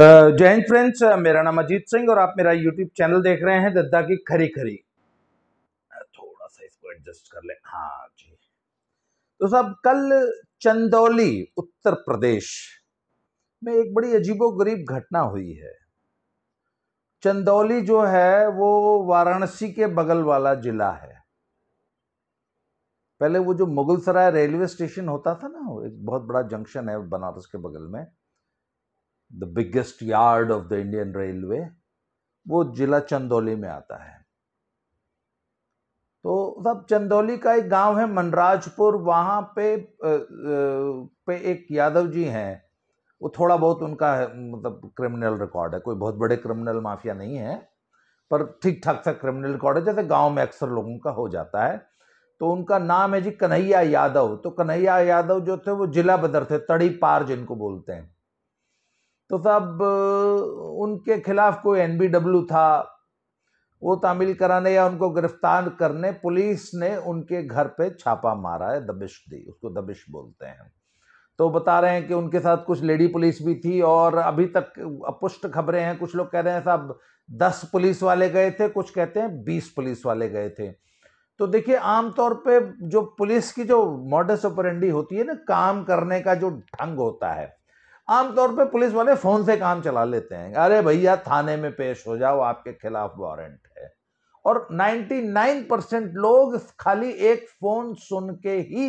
जय हिंद फ्रेंड्स मेरा नाम अजीत सिंह और आप मेरा यूट्यूब चैनल देख रहे हैं दद्दा की खरी खरी थोड़ा सा इसको एडजस्ट कर ले हाँ जी तो साहब कल चंदौली उत्तर प्रदेश में एक बड़ी अजीबोगरीब घटना हुई है चंदौली जो है वो वाराणसी के बगल वाला जिला है पहले वो जो मुगलसराय रेलवे स्टेशन होता था ना एक बहुत बड़ा जंक्शन है बनारस के बगल में the biggest yard of the Indian railway वो जिला चंदौली में आता है तो सब चंदौली का एक गांव है मनराजपुर वहाँ पे पे एक यादव जी हैं वो थोड़ा बहुत उनका मतलब क्रिमिनल रिकॉर्ड है कोई बहुत बड़े क्रिमिनल माफिया नहीं है पर ठीक ठाक सा क्रिमिनल रिकॉर्ड है जैसे गांव में अक्सर लोगों का हो जाता है तो उनका नाम है जी कन्हैया यादव तो कन्हैया यादव जो थे वो जिला बदर थे तड़ी पार जिनको बोलते हैं तो साहब उनके खिलाफ कोई एन था वो तामील कराने या उनको गिरफ्तार करने पुलिस ने उनके घर पे छापा मारा है दबिश दी उसको दबिश बोलते हैं तो बता रहे हैं कि उनके साथ कुछ लेडी पुलिस भी थी और अभी तक अपुष्ट खबरें हैं कुछ लोग कह रहे हैं साहब दस पुलिस वाले गए थे कुछ कहते हैं बीस पुलिस वाले गए थे तो देखिए आमतौर पे जो पुलिस की जो मॉडल ऑपरेंडी होती है ना काम करने का जो ढंग होता है आमतौर पे पुलिस वाले फ़ोन से काम चला लेते हैं अरे भैया थाने में पेश हो जाओ आपके खिलाफ वारंट है और 99 परसेंट लोग खाली एक फ़ोन सुन के ही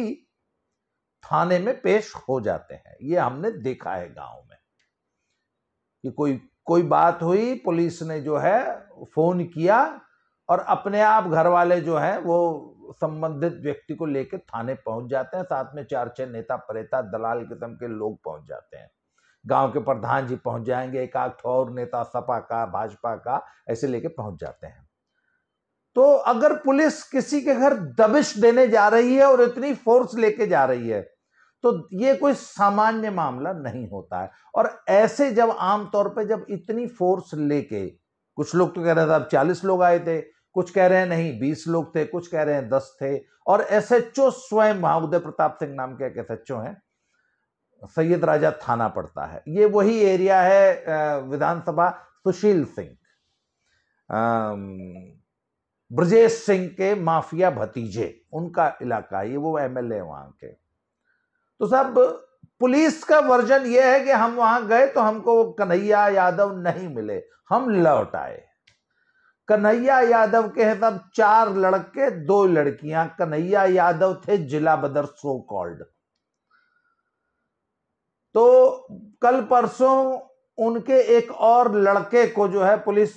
थाने में पेश हो जाते हैं ये हमने देखा है गांव में कि कोई कोई बात हुई पुलिस ने जो है फ़ोन किया और अपने आप घर वाले जो हैं वो संबंधित व्यक्ति को लेकर थाने पहुंच जाते हैं साथ में चार छह नेता परेता दलाल किस्म के लोग पहुंच जाते हैं गांव के प्रधान जी पहुंच जाएंगे एक आध और नेता सपा का भाजपा का ऐसे लेके पहुंच जाते हैं तो अगर पुलिस किसी के घर दबिश देने जा रही है और इतनी फोर्स लेके जा रही है तो ये कोई सामान्य मामला नहीं होता है और ऐसे जब आमतौर पे जब इतनी फोर्स लेके कुछ लोग तो कह रहे थे अब चालीस लोग आए थे कुछ कह रहे हैं नहीं बीस लोग थे कुछ कह रहे हैं दस थे और एस एच ओ स्वयं महाउदय प्रताप सिंह नाम के एक एस एच ओ हैं सैयद राजा थाना पड़ता है ये वही एरिया है विधानसभा सुशील सिंह ब्रजेश सिंह के माफिया भतीजे उनका इलाका ये वो एम एल वहां के तो सब पुलिस का वर्जन ये है कि हम वहां गए तो हमको वो कन्हैया यादव नहीं मिले हम लौट आए कन्हैया यादव के हैं सब चार लड़के दो लड़कियां कन्हैया यादव थे जिला बदर सो कॉल्ड तो कल परसों उनके एक और लड़के को जो है पुलिस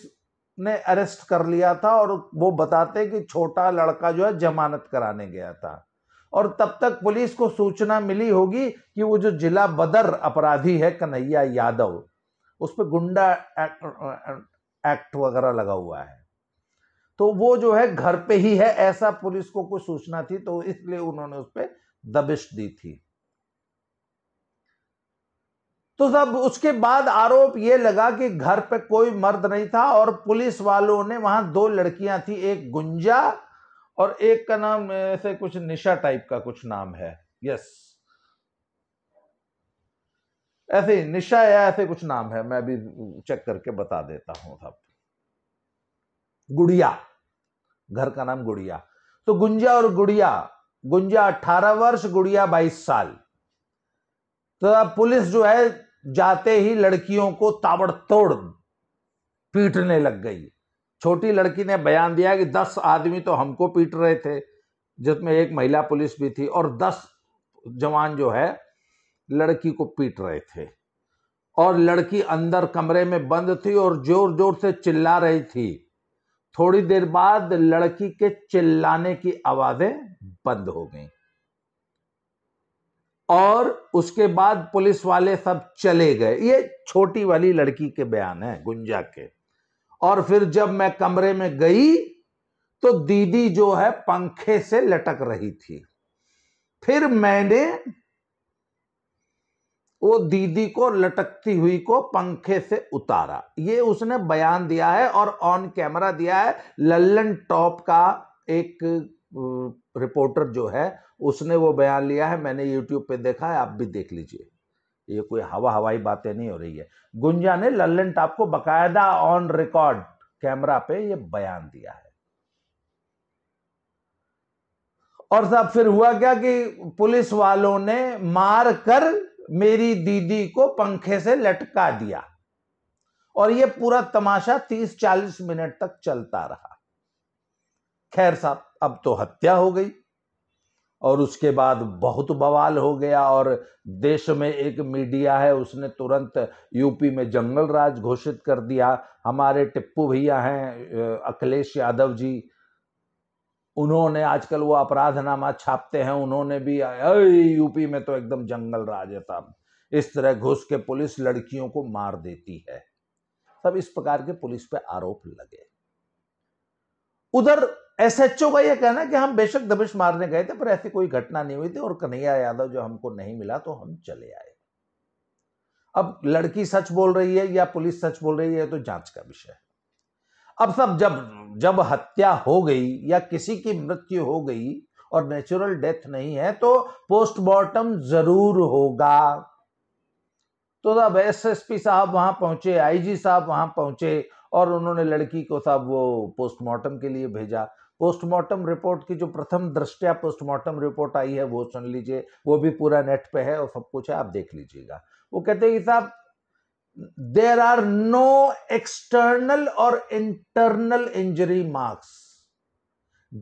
ने अरेस्ट कर लिया था और वो बताते कि छोटा लड़का जो है जमानत कराने गया था और तब तक पुलिस को सूचना मिली होगी कि वो जो जिला बदर अपराधी है कन्हैया यादव उस पर गुंडा एक्ट, एक्ट वगैरह लगा हुआ है तो वो जो है घर पे ही है ऐसा पुलिस को कुछ सूचना थी तो इसलिए उन्होंने उस पर दबिश दी थी तो सब उसके बाद आरोप ये लगा कि घर पे कोई मर्द नहीं था और पुलिस वालों ने वहां दो लड़कियां थी एक गुंजा और एक का नाम ऐसे कुछ निशा टाइप का कुछ नाम है यस ऐसे निशा या ऐसे कुछ नाम है मैं अभी चेक करके बता देता हूं सब गुड़िया घर का नाम गुड़िया तो गुंजा और गुड़िया गुंजा 18 वर्ष गुड़िया 22 साल तो पुलिस जो है जाते ही लड़कियों को ताबड़तोड़ पीटने लग गई छोटी लड़की ने बयान दिया कि दस आदमी तो हमको पीट रहे थे जिसमें एक महिला पुलिस भी थी और दस जवान जो है लड़की को पीट रहे थे और लड़की अंदर कमरे में बंद थी और जोर जोर से चिल्ला रही थी थोड़ी देर बाद लड़की के चिल्लाने की आवाज़ें बंद हो गई और उसके बाद पुलिस वाले सब चले गए ये छोटी वाली लड़की के बयान है गुंजा के और फिर जब मैं कमरे में गई तो दीदी जो है पंखे से लटक रही थी फिर मैंने वो दीदी को लटकती हुई को पंखे से उतारा ये उसने बयान दिया है और ऑन कैमरा दिया है लल्लन टॉप का एक रिपोर्टर जो है उसने वो बयान लिया है मैंने यूट्यूब पे देखा है आप भी देख लीजिए ये कोई हवा हवाई बातें नहीं हो रही है गुंजा ने लल्लन टाप को बकायदा ऑन रिकॉर्ड कैमरा पे ये बयान दिया है और साहब फिर हुआ क्या कि पुलिस वालों ने मार कर मेरी दीदी को पंखे से लटका दिया और ये पूरा तमाशा 30-40 मिनट तक चलता रहा खैर साहब अब तो हत्या हो गई और उसके बाद बहुत बवाल हो गया और देश में एक मीडिया है उसने तुरंत यूपी में जंगल राज घोषित कर दिया हमारे टिप्पू भैया हैं अखिलेश यादव जी उन्होंने आजकल वो अपराधनामा छापते हैं उन्होंने भी यूपी में तो एकदम जंगल राज है तब इस तरह घुस के पुलिस लड़कियों को मार देती है सब इस प्रकार के पुलिस पे आरोप लगे उधर एसएचओ का यह कहना कि हम बेशक दबिश मारने गए थे पर ऐसी कोई घटना नहीं हुई थी और कन्हैया यादव जो हमको नहीं मिला तो हम चले आए अब लड़की सच बोल रही है या पुलिस सच बोल रही है तो जांच का विषय है अब सब जब जब हत्या हो गई या किसी की मृत्यु हो गई और नेचुरल डेथ नहीं है तो पोस्टमार्टम जरूर होगा तो अब एस एस पी साहब वहां पहुंचे आईजी साहब वहां पहुंचे और उन्होंने लड़की को साहब वो पोस्टमार्टम के लिए भेजा पोस्टमार्टम रिपोर्ट की जो प्रथम दृष्टया पोस्टमार्टम रिपोर्ट आई है वो सुन लीजिए वो भी पूरा नेट पे है और सब कुछ है आप देख लीजिएगा वो कहते हैं साहब देर आर नो एक्सटर्नल और इंटरनल इंजरी मार्क्स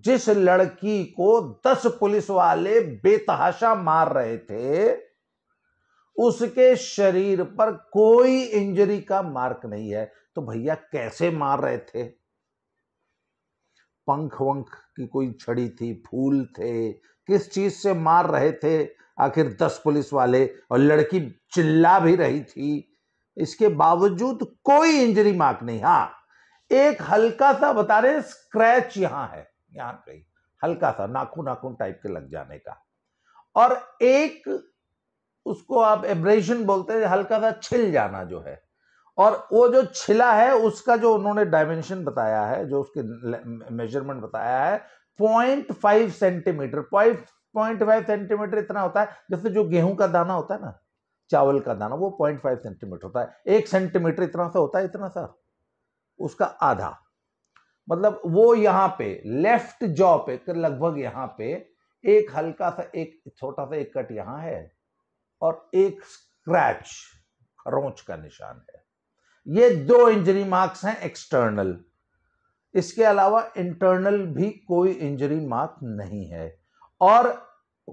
जिस लड़की को दस पुलिस वाले बेतहाशा मार रहे थे उसके शरीर पर कोई इंजरी का मार्क नहीं है तो भैया कैसे मार रहे थे पंख वंख की कोई छड़ी थी फूल थे किस चीज़ से मार रहे थे आखिर दस पुलिस वाले और लड़की चिल्ला भी रही थी इसके बावजूद कोई इंजरी मार्क नहीं हाँ एक हल्का सा बता रहे स्क्रैच यहां है यहां कहीं हल्का सा नाखून नाखून टाइप के लग जाने का और एक उसको आप एब्रेशन बोलते हैं हल्का सा छिल जाना जो है और वो जो छिला है उसका जो उन्होंने डायमेंशन बताया है जो उसके मेजरमेंट बताया है point five centimetre point point five centimetre इतना होता है जैसे जो गेहूं का दाना होता है ना चावल का दाना वो पॉइंट फाइव सेंटीमीटर होता है एक सेंटीमीटर इतना सा होता है इतना सा उसका आधा मतलब वो यहां पे लेफ्ट जॉ पे लगभग यहाँ पे एक हल्का सा एक छोटा सा एक कट यहां है और एक स्क्रैच खरोंच का निशान है ये दो इंजरी मार्क्स हैं एक्सटर्नल इसके अलावा इंटरनल भी कोई इंजरी मार्क नहीं है और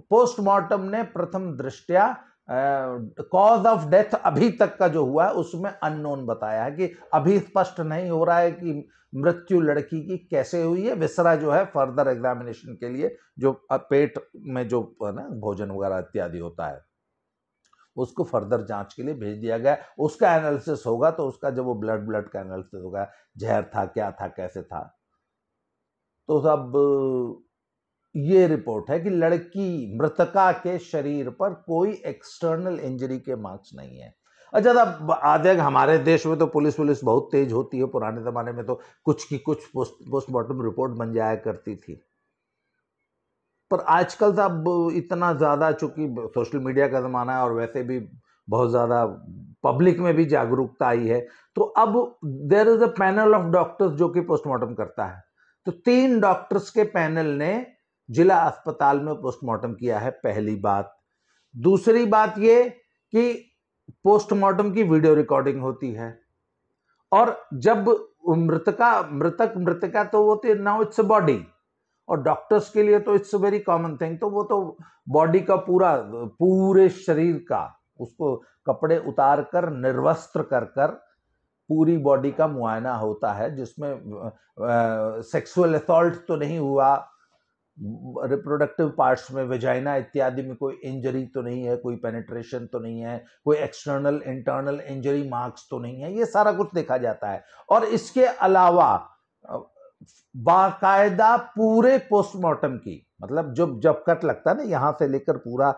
पोस्टमार्टम ने प्रथम दृष्टया कॉज ऑफ डेथ अभी तक का जो हुआ है उसमें अननोन बताया है कि अभी स्पष्ट नहीं हो रहा है कि मृत्यु लड़की की कैसे हुई है विसरा जो है फर्दर एग्जामिनेशन के लिए जो पेट में जो ना भोजन वगैरह इत्यादि होता है उसको फर्दर जांच के लिए भेज दिया गया उसका एनालिसिस होगा तो उसका जब वो ब्लड ब्लड का एनालिसिस होगा जहर था क्या था कैसे था तो सब ये रिपोर्ट है कि लड़की मृतका के शरीर पर कोई एक्सटर्नल इंजरी के मार्क्स नहीं है अच्छा अब आधे हमारे देश में तो पुलिस पुलिस बहुत तेज होती है पुराने ज़माने में तो कुछ की कुछ पोस्ट पोस्टमार्टम रिपोर्ट बन जाया करती थी पर आजकल तो अब इतना ज़्यादा चूँकि सोशल मीडिया का ज़माना है और वैसे भी बहुत ज़्यादा पब्लिक में भी जागरूकता आई है तो अब there is a panel of doctors जो कि पोस्टमार्टम करता है तो तीन डॉक्टर्स के पैनल ने जिला अस्पताल में पोस्टमार्टम किया है पहली बात दूसरी बात ये कि पोस्टमार्टम की वीडियो रिकॉर्डिंग होती है और जब मृतका मृतक मृतका तो वो थे नाउ इट्स अ बॉडी और डॉक्टर्स के लिए तो it's a very common thing तो वो तो बॉडी का पूरा पूरे शरीर का उसको कपड़े उतार कर निर्वस्त्र कर कर पूरी बॉडी का मुआयना होता है जिसमें सेक्सुअल असल्ट तो नहीं हुआ रिप्रोडक्टिव पार्ट्स में वेजाइना इत्यादि में कोई इंजरी तो नहीं है कोई पेनिट्रेशन तो नहीं है कोई एक्सटर्नल इंटरनल इंजरी मार्क्स तो नहीं है ये सारा कुछ देखा जाता है और इसके अलावा बाकायदा पूरे पोस्टमार्टम की मतलब जब जब कट लगता है ना यहाँ से लेकर पूरा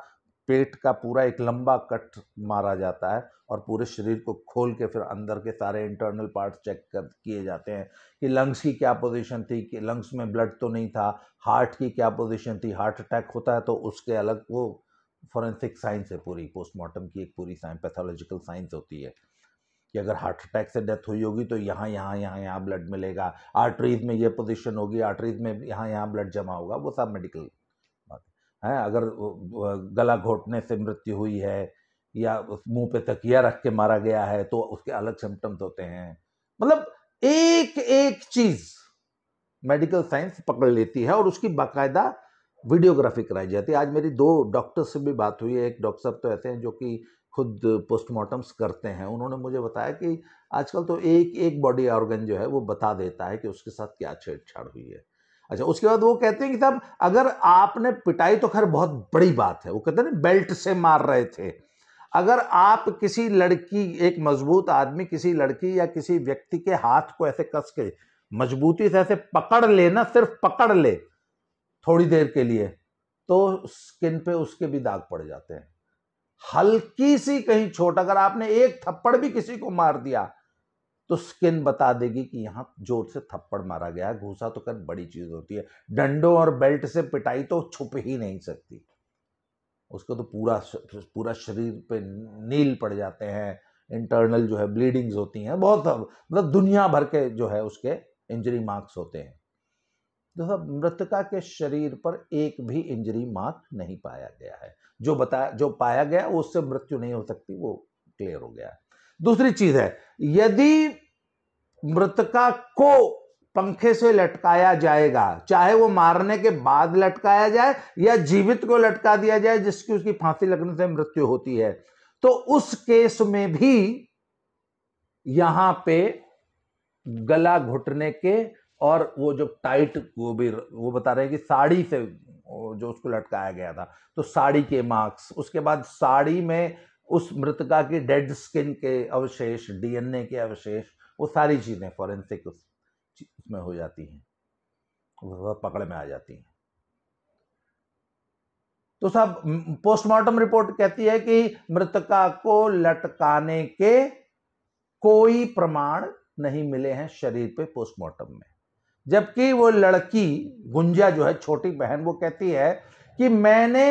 पेट का पूरा एक लंबा कट मारा जाता है और पूरे शरीर को खोल के फिर अंदर के सारे इंटरनल पार्ट चेक कर किए जाते हैं कि लंग्स की क्या पोजीशन थी कि लंग्स में ब्लड तो नहीं था हार्ट की क्या पोजीशन थी हार्ट अटैक होता है तो उसके अलग वो फॉरेंसिक साइंस है पूरी पोस्टमार्टम की एक पूरी साइंस पैथोलॉजिकल साइंस होती है कि अगर हार्ट अटैक से डेथ हुई होगी तो यहाँ यहाँ यहाँ यहाँ ब्लड मिलेगा आर्टरीज में ये पोजीशन होगी आर्टरीज में यहाँ यहाँ ब्लड जमा होगा वो सब मेडिकल बात है अगर गला घोटने से मृत्यु हुई है या मुंह पे तकिया रख के मारा गया है तो उसके अलग सिम्टम्स होते हैं मतलब एक एक चीज़ मेडिकल साइंस पकड़ लेती है और उसकी बाकायदा वीडियोग्राफी कराई जाती है आज मेरी दो डॉक्टर से भी बात हुई है एक डॉक्टर साहब तो ऐसे हैं जो कि खुद पोस्टमार्टम्स करते हैं उन्होंने मुझे बताया कि आजकल तो एक एक बॉडी ऑर्गन जो है वो बता देता है कि उसके साथ क्या छेड़छाड़ हुई है अच्छा उसके बाद वो कहते हैं कि साहब अगर आपने पिटाई तो खैर बहुत बड़ी बात है वो कहते हैं बेल्ट से मार रहे थे अगर आप किसी लड़की एक मजबूत आदमी किसी लड़की या किसी व्यक्ति के हाथ को ऐसे कस के मजबूती से ऐसे पकड़ लेना सिर्फ पकड़ ले थोड़ी देर के लिए तो स्किन पे उसके भी दाग पड़ जाते हैं हल्की सी कहीं छोट अगर आपने एक थप्पड़ भी किसी को मार दिया तो स्किन बता देगी कि यहां जोर से थप्पड़ मारा गया घूसा तो कर बड़ी चीज होती है डंडों और बेल्ट से पिटाई तो छुप ही नहीं सकती उसको तो पूरा पूरा शरीर पे नील पड़ जाते हैं इंटरनल जो है ब्लीडिंग्स होती हैं बहुत मतलब दुनिया भर के जो है उसके इंजरी मार्क्स होते हैं तो मृतका के शरीर पर एक भी इंजरी मार्क नहीं पाया गया है जो बताया जो पाया गया वो उससे मृत्यु नहीं हो सकती वो क्लियर हो गया दूसरी चीज है यदि मृतका को पंखे से लटकाया जाएगा चाहे वो मारने के बाद लटकाया जाए या जीवित को लटका दिया जाए जिसकी उसकी फांसी लगने से मृत्यु होती है तो उस केस में भी यहां पे गला घुटने के और वो जो टाइट वो भी वो बता रहे हैं कि साड़ी से जो उसको लटकाया गया था तो साड़ी के मार्क्स उसके बाद साड़ी में उस मृतका की डेड स्किन के अवशेष डीएनए के अवशेष वो सारी चीज़ें फॉरेंसिक उस उसमें हो जाती हैं वह पकड़ में आ जाती हैं तो साहब पोस्टमार्टम रिपोर्ट कहती है कि मृतका को लटकाने के कोई प्रमाण नहीं मिले हैं शरीर पे पोस्टमार्टम में जबकि वो लड़की गुंजा जो है छोटी बहन वो कहती है कि मैंने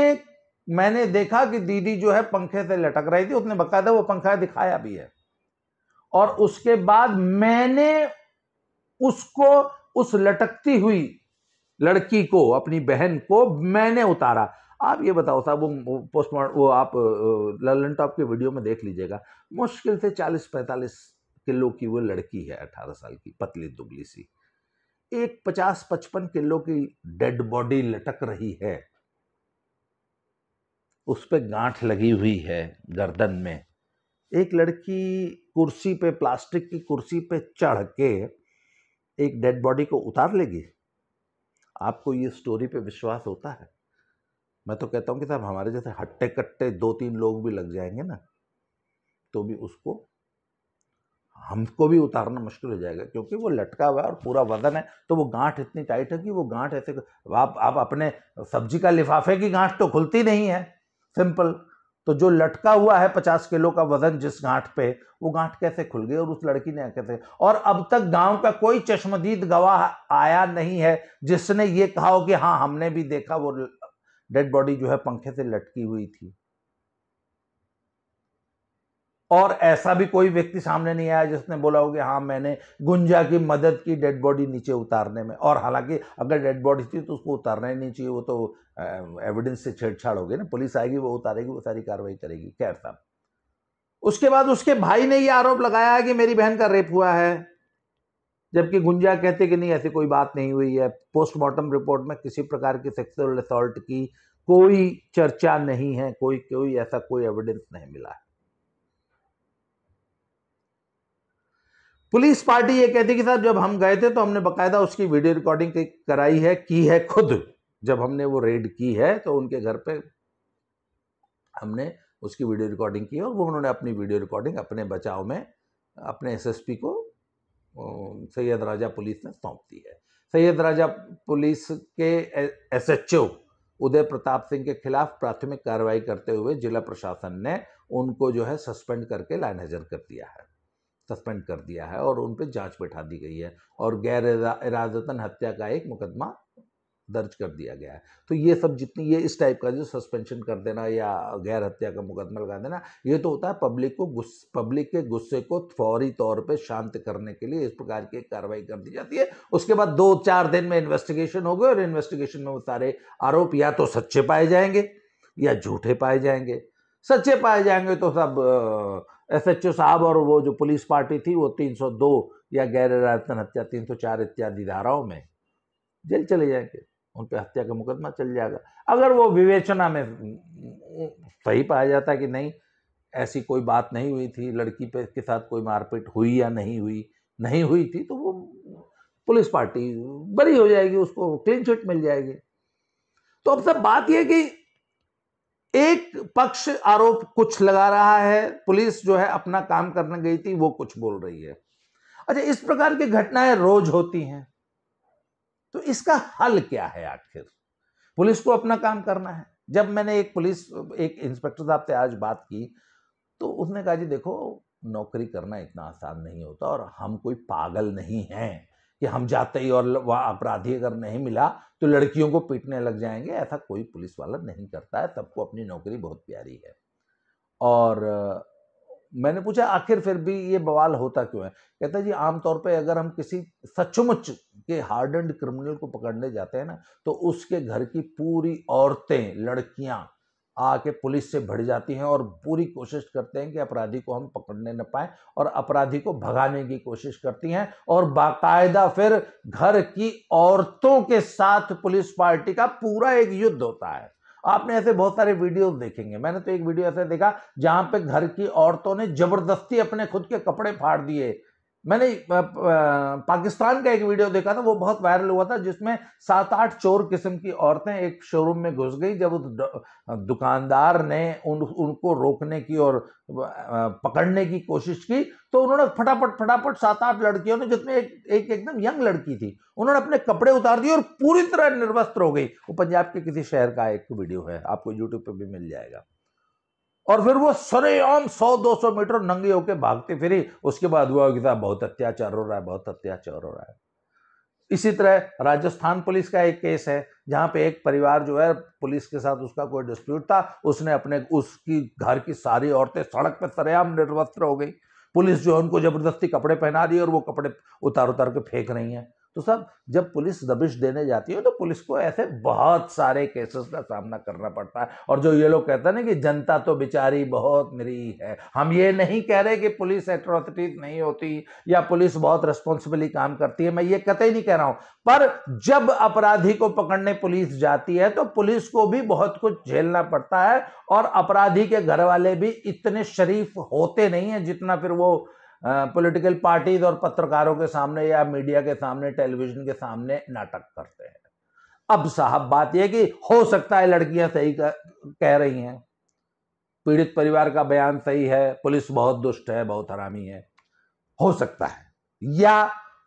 मैंने देखा कि दीदी जो है पंखे से लटक रही थी उसने बकायदा वो पंखा दिखाया भी है और उसके बाद मैंने उसको उस लटकती हुई लड़की को अपनी बहन को मैंने उतारा आप ये बताओ साहब वो पोस्टमार्टम वो आप ललन टॉप तो के वीडियो में देख लीजिएगा मुश्किल से 40-45 किलो की वो लड़की है 18 साल की पतली दुबली सी एक पचास पचपन किलो की डेड बॉडी लटक रही है उस पर गांठ लगी हुई है गर्दन में एक लड़की कुर्सी पे प्लास्टिक की कुर्सी पे चढ़ के एक डेड बॉडी को उतार लेगी आपको ये स्टोरी पे विश्वास होता है मैं तो कहता हूँ कि साहब हमारे जैसे हट्टे कट्टे दो तीन लोग भी लग जाएंगे ना तो भी उसको हमको भी उतारना मुश्किल हो जाएगा क्योंकि वो लटका हुआ है और पूरा वजन है तो वो गांठ इतनी टाइट है कि वो गांठ ऐसे आप आप अपने सब्जी का लिफाफे की गांठ तो खुलती नहीं है सिंपल तो जो लटका हुआ है पचास किलो का वजन जिस गांठ पे वो गांठ कैसे खुल गई और उस लड़की ने कैसे और अब तक गांव का कोई चश्मदीद गवाह आया नहीं है जिसने ये कहा हो कि हाँ हमने भी देखा वो डेड बॉडी जो है पंखे से लटकी हुई थी और ऐसा भी कोई व्यक्ति सामने नहीं आया जिसने बोला हो कि हाँ मैंने गुंजा की मदद की डेड बॉडी नीचे उतारने में और हालांकि अगर डेड बॉडी थी तो उसको उतारना ही नहीं चाहिए वो तो एविडेंस से छेड़छाड़ होगी ना पुलिस आएगी वो उतारेगी वो सारी कार्रवाई करेगी खैर साहब उसके बाद उसके भाई ने ये आरोप लगाया है कि मेरी बहन का रेप हुआ है जबकि गुंजा कहते कि नहीं ऐसी कोई बात नहीं हुई है पोस्टमार्टम रिपोर्ट में किसी प्रकार की सेक्सुअल असॉल्ट की कोई चर्चा नहीं है कोई कोई ऐसा कोई एविडेंस नहीं मिला है पुलिस पार्टी ये कहती कि साहब जब हम गए थे तो हमने बकायदा उसकी वीडियो रिकॉर्डिंग कराई है की है खुद जब हमने वो रेड की है तो उनके घर पे हमने उसकी वीडियो रिकॉर्डिंग की और वो उन्होंने अपनी वीडियो रिकॉर्डिंग अपने बचाव में अपने एसएसपी को सैयद राजा पुलिस ने सौंप दी है सैयद राजा पुलिस के एसएचओ उदय प्रताप सिंह के खिलाफ प्राथमिक कार्रवाई करते हुए जिला प्रशासन ने उनको जो है सस्पेंड करके लाइन हाजिर कर दिया है सस्पेंड कर दिया है और उन पर जांच बैठा दी गई है और गैर इरादतन हत्या का एक मुकदमा दर्ज कर दिया गया है तो ये सब जितनी ये इस टाइप का जो सस्पेंशन कर देना या गैर हत्या का मुकदमा लगा देना ये तो होता है पब्लिक को गुस् पब्लिक के गुस्से को फौरी तौर पे शांत करने के लिए इस प्रकार की कार्रवाई कर दी जाती है उसके बाद दो चार दिन में इन्वेस्टिगेशन हो गई और इन्वेस्टिगेशन में वो सारे आरोप या तो सच्चे पाए जाएंगे या झूठे पाए जाएंगे सच्चे पाए जाएंगे तो सब एसएचओ साहब और वो जो पुलिस पार्टी थी वो 302 या गैर रायतन हत्या 304 इत्यादि धाराओं में जेल चले जाएंगे उन पर हत्या का मुकदमा चल जाएगा अगर वो विवेचना में सही पाया जाता कि नहीं ऐसी कोई बात नहीं हुई थी लड़की पे के साथ कोई मारपीट हुई या नहीं हुई नहीं हुई थी तो वो पुलिस पार्टी बड़ी हो जाएगी उसको क्लीन चिट मिल जाएगी तो अब सब बात यह कि एक पक्ष आरोप कुछ लगा रहा है पुलिस जो है अपना काम करने गई थी वो कुछ बोल रही है अच्छा इस प्रकार की घटनाएं रोज होती हैं तो इसका हल क्या है आखिर पुलिस को अपना काम करना है जब मैंने एक पुलिस एक इंस्पेक्टर साहब से आज बात की तो उसने कहा जी देखो नौकरी करना इतना आसान नहीं होता और हम कोई पागल नहीं हैं कि हम जाते ही और वह अपराधी अगर नहीं मिला तो लड़कियों को पीटने लग जाएंगे ऐसा कोई पुलिस वाला नहीं करता है सबको अपनी नौकरी बहुत प्यारी है और मैंने पूछा आखिर फिर भी ये बवाल होता क्यों है कहता जी आमतौर पर अगर हम किसी सचमुच के हार्ड एंड क्रिमिनल को पकड़ने जाते हैं ना तो उसके घर की पूरी औरतें लड़कियां आके पुलिस से भिड़ जाती हैं और पूरी कोशिश करते हैं कि अपराधी को हम पकड़ने न पाए और अपराधी को भगाने की कोशिश करती हैं और बाकायदा फिर घर की औरतों के साथ पुलिस पार्टी का पूरा एक युद्ध होता है आपने ऐसे बहुत सारे वीडियोस देखेंगे मैंने तो एक वीडियो ऐसे देखा जहां पे घर की औरतों ने जबरदस्ती अपने खुद के कपड़े फाड़ दिए मैंने पाकिस्तान का एक वीडियो देखा था वो बहुत वायरल हुआ था जिसमें सात आठ चोर किस्म की औरतें एक शोरूम में घुस गई जब दुकानदार ने उन उनको रोकने की और पकड़ने की कोशिश की तो उन्होंने फटाफट फटाफट सात आठ लड़कियों ने जिसमें एक एक एकदम यंग लड़की थी उन्होंने अपने कपड़े उतार दिए और पूरी तरह निर्वस्त्र हो गई वो पंजाब के किसी शहर का एक वीडियो है आपको यूट्यूब पर भी मिल जाएगा और फिर वो सरेआम 100-200 मीटर नंगे होके भागते फिरी उसके बाद हुआ कि साहब बहुत अत्याचार हो रहा है बहुत अत्याचार हो रहा है इसी तरह राजस्थान पुलिस का एक केस है जहाँ पे एक परिवार जो है पुलिस के साथ उसका कोई डिस्प्यूट था उसने अपने उसकी घर की सारी औरतें सड़क पर सरेआम निर्वस्त्र हो गई पुलिस जो है उनको जबरदस्ती कपड़े पहना रही है और वो कपड़े उतार उतार के फेंक रही हैं तो सब जब पुलिस दबिश देने जाती है तो पुलिस को ऐसे बहुत सारे केसेस का सामना करना पड़ता है और जो ये लोग कहते हैं ना कि जनता तो बेचारी बहुत निरी है हम ये नहीं कह रहे कि पुलिस एट्रोसिटीज नहीं होती या पुलिस बहुत रिस्पॉन्सिबली काम करती है मैं ये कतई नहीं कह रहा हूं पर जब अपराधी को पकड़ने पुलिस जाती है तो पुलिस को भी बहुत कुछ झेलना पड़ता है और अपराधी के घर वाले भी इतने शरीफ होते नहीं हैं जितना फिर वो पॉलिटिकल पार्टीज और पत्रकारों के सामने या मीडिया के सामने टेलीविजन के सामने नाटक करते हैं अब साहब बात यह कि हो सकता है लड़कियां सही कह रही हैं पीड़ित परिवार का बयान सही है पुलिस बहुत दुष्ट है बहुत हरामी है हो सकता है या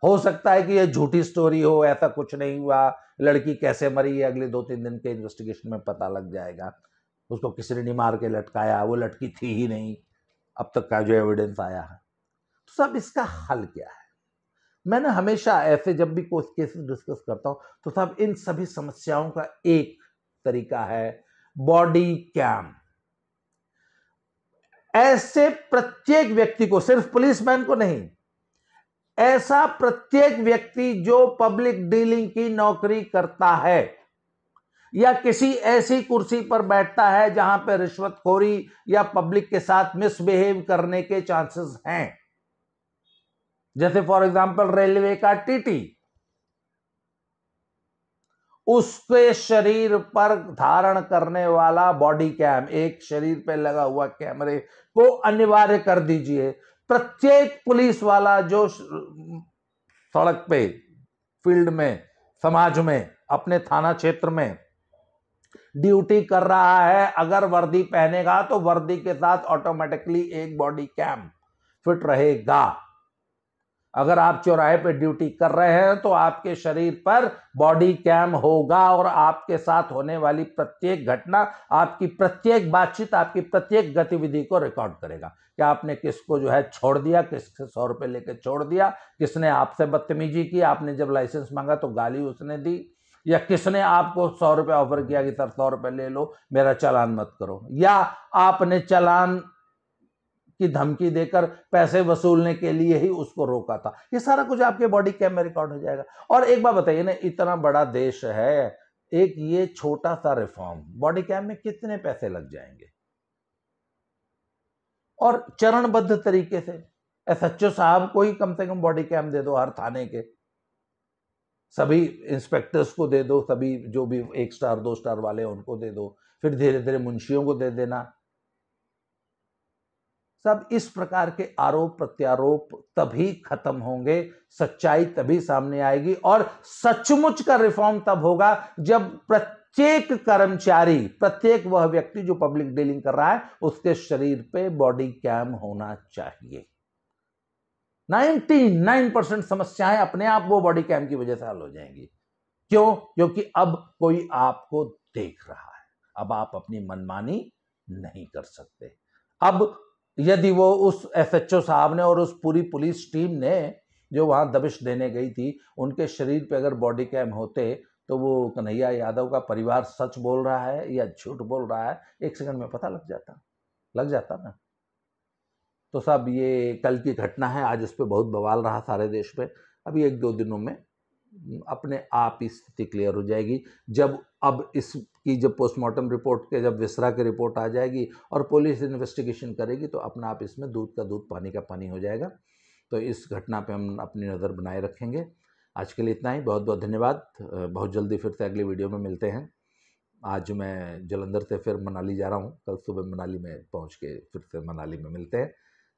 हो सकता है कि यह झूठी स्टोरी हो ऐसा कुछ नहीं हुआ लड़की कैसे मरी है अगले दो तीन दिन के इन्वेस्टिगेशन में पता लग जाएगा उसको किसी ने मार के लटकाया वो लड़की थी ही नहीं अब तक का जो एविडेंस आया है सब इसका हल क्या है मैंने हमेशा ऐसे जब भी कोर्स केसेस डिस्कस करता हूँ तो साहब इन सभी समस्याओं का एक तरीका है बॉडी कैम ऐसे प्रत्येक व्यक्ति को सिर्फ पुलिसमैन को नहीं ऐसा प्रत्येक व्यक्ति जो पब्लिक डीलिंग की नौकरी करता है या किसी ऐसी कुर्सी पर बैठता है जहां पर रिश्वतखोरी या पब्लिक के साथ मिसबिहेव करने के चांसेस हैं जैसे फॉर एग्जाम्पल रेलवे का टीटी उसके शरीर पर धारण करने वाला बॉडी कैम एक शरीर पे लगा हुआ कैमरे को अनिवार्य कर दीजिए प्रत्येक पुलिस वाला जो सड़क पे फील्ड में समाज में अपने थाना क्षेत्र में ड्यूटी कर रहा है अगर वर्दी पहनेगा तो वर्दी के साथ ऑटोमेटिकली एक बॉडी कैम फिट रहेगा अगर आप चौराहे पे ड्यूटी कर रहे हैं तो आपके शरीर पर बॉडी कैम होगा और आपके साथ होने वाली प्रत्येक घटना आपकी प्रत्येक बातचीत आपकी प्रत्येक गतिविधि को रिकॉर्ड करेगा कि आपने किसको जो है छोड़ दिया किसके सौ रुपये लेके छोड़ दिया किसने आपसे बदतमीजी की आपने जब लाइसेंस मांगा तो गाली उसने दी या किसने आपको सौ रुपये ऑफर किया कि सर सौ रुपये ले लो मेरा चलान मत करो या आपने चलान की धमकी देकर पैसे वसूलने के लिए ही उसको रोका था ये सारा कुछ आपके बॉडी कैम में रिकॉर्ड हो जाएगा और एक बार बताइए ना इतना बड़ा देश है एक ये छोटा सा रिफॉर्म बॉडी कैम में कितने पैसे लग जाएंगे और चरणबद्ध तरीके से एस एच ओ साहब को ही कम से कम बॉडी कैम दे दो हर थाने के सभी इंस्पेक्टर्स को दे दो सभी जो भी एक स्टार दो स्टार वाले उनको दे दो फिर धीरे धीरे मुंशियों को दे देना सब इस प्रकार के आरोप प्रत्यारोप तभी खत्म होंगे सच्चाई तभी सामने आएगी और सचमुच का रिफॉर्म तब होगा जब प्रत्येक कर्मचारी प्रत्येक वह व्यक्ति जो पब्लिक डीलिंग कर रहा है उसके शरीर पे बॉडी कैम होना चाहिए 99 परसेंट समस्याएं अपने आप वो बॉडी कैम की वजह से हल हो जाएंगी क्यों क्योंकि अब कोई आपको देख रहा है अब आप अपनी मनमानी नहीं कर सकते अब यदि वो उस एसएचओ साहब ने और उस पूरी पुलिस टीम ने जो वहाँ दबिश देने गई थी उनके शरीर पे अगर बॉडी कैम होते तो वो कन्हैया यादव का परिवार सच बोल रहा है या झूठ बोल रहा है एक सेकंड में पता लग जाता लग जाता ना तो साहब ये कल की घटना है आज इस पर बहुत बवाल रहा सारे देश पे अभी एक दो दिनों में अपने आप ही स्थिति क्लियर हो जाएगी जब अब इसकी जब पोस्टमार्टम रिपोर्ट के जब विसरा की रिपोर्ट आ जाएगी और पुलिस इन्वेस्टिगेशन करेगी तो अपना आप इसमें दूध का दूध पानी का पानी हो जाएगा तो इस घटना पे हम अपनी नज़र बनाए रखेंगे आज के लिए इतना ही बहुत बहुत धन्यवाद बहुत जल्दी फिर से अगली वीडियो में मिलते हैं आज मैं जलंधर से फिर मनाली जा रहा हूँ कल सुबह मनाली में पहुँच के फिर से मनाली में मिलते हैं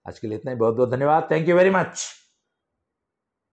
आज के लिए इतना ही बहुत बहुत धन्यवाद थैंक यू वेरी मच